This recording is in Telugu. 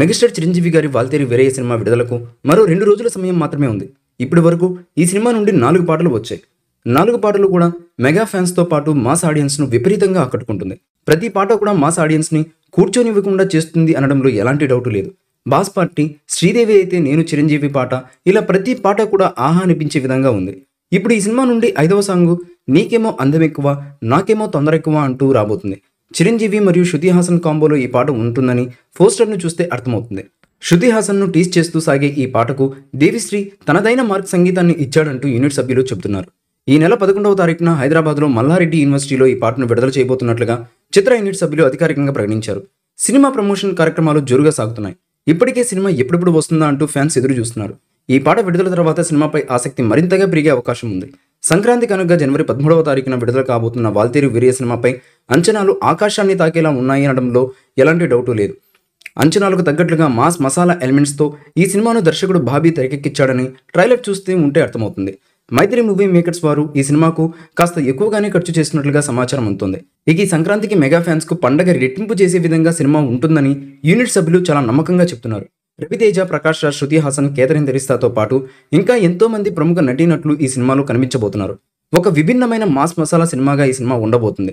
మెగాస్టార్ చిరంజీవి గారి వాల్తేరి వేరయ్య సినిమా విడుదలకు మరో రెండు రోజుల సమయం మాత్రమే ఉంది ఇప్పటి వరకు ఈ సినిమా నుండి నాలుగు పాటలు వచ్చాయి నాలుగు పాటలు కూడా మెగా ఫ్యాన్స్తో పాటు మాస్ ఆడియన్స్ను విపరీతంగా ఆకట్టుకుంటుంది ప్రతి పాట కూడా మాస్ ఆడియన్స్ని కూర్చొనివ్వకుండా చేస్తుంది అనడంలో ఎలాంటి డౌట్ లేదు బాస్ పార్టీ శ్రీదేవి అయితే నేను చిరంజీవి పాట ఇలా ప్రతి పాట కూడా ఆహా అనిపించే విధంగా ఉంది ఇప్పుడు ఈ సినిమా నుండి ఐదవ సాంగు నీకేమో అందం ఎక్కువ నాకేమో తొందర ఎక్కువ అంటూ రాబోతుంది చిరంజీవి మరియు శృతి హాసన్ కాంబోలో ఈ పాట ఉంటుందని పోస్టర్ను చూస్తే అర్థమవుతుంది శృతి హాసన్ను టీస్ చేస్తూ సాగే ఈ పాటకు దేవిశ్రీ తనదైన మార్క్ సంగీతాన్ని ఇచ్చాడంటూ యూనిట్ సభ్యులు చెబుతున్నారు ఈ నెల పదకొండవ తారీఖున హైదరాబాద్లో మల్లారెడ్డి యూనివర్సిటీలో ఈ పాటను విడుదల చేయబోతున్నట్లుగా చిత్ర యూనిట్ సభ్యులు అధికారికంగా ప్రకటించారు సినిమా ప్రమోషన్ కార్యక్రమాలు జోరుగా సాగుతున్నాయి ఇప్పటికే సినిమా ఎప్పుడెప్పుడు వస్తుందా అంటూ ఫ్యాన్స్ ఎదురు చూస్తున్నారు ఈ పాట విడుదల తర్వాత సినిమాపై ఆసక్తి మరింతగా పెరిగే అవకాశం ఉంది సంక్రాంతి కనుక జనవరి పదమూడవ తారీఖున విడుదల కాబోతున్న వాల్తేరు వీరియ సినిమాపై అంచనాలు ఆకాశాన్ని తాకేలా ఉన్నాయి అనడంలో ఎలాంటి డౌటు లేదు అంచనాలకు తగ్గట్లుగా మాస్ మసాలా ఎలిమెంట్స్తో ఈ సినిమాను దర్శకుడు బాబీ తెరకెక్కించాడని ట్రైలర్ చూస్తే ఉంటే అర్థమవుతుంది మైత్రి మూవీ మేకర్స్ వారు ఈ సినిమాకు కాస్త ఎక్కువగానే ఖర్చు చేసినట్లుగా సమాచారం ఉంటుంది ఇక ఈ సంక్రాంతికి మెగా ఫ్యాన్స్కు పండగ రెట్టింపు చేసే విధంగా సినిమా ఉంటుందని యూనిట్ సభ్యులు చాలా నమ్మకంగా చెప్తున్నారు రవితేజ ప్రకాష్ రాజ్ శృతి హాసన్ కేతరిన్ తెరిస్తాతో పాటు ఇంకా ఎంతోమంది ప్రముఖ నటీనట్లు ఈ సినిమాలో కనిపించబోతున్నారు ఒక విభిన్నమైన మాస్ మసాలా సినిమాగా ఈ సినిమా ఉండబోతుంది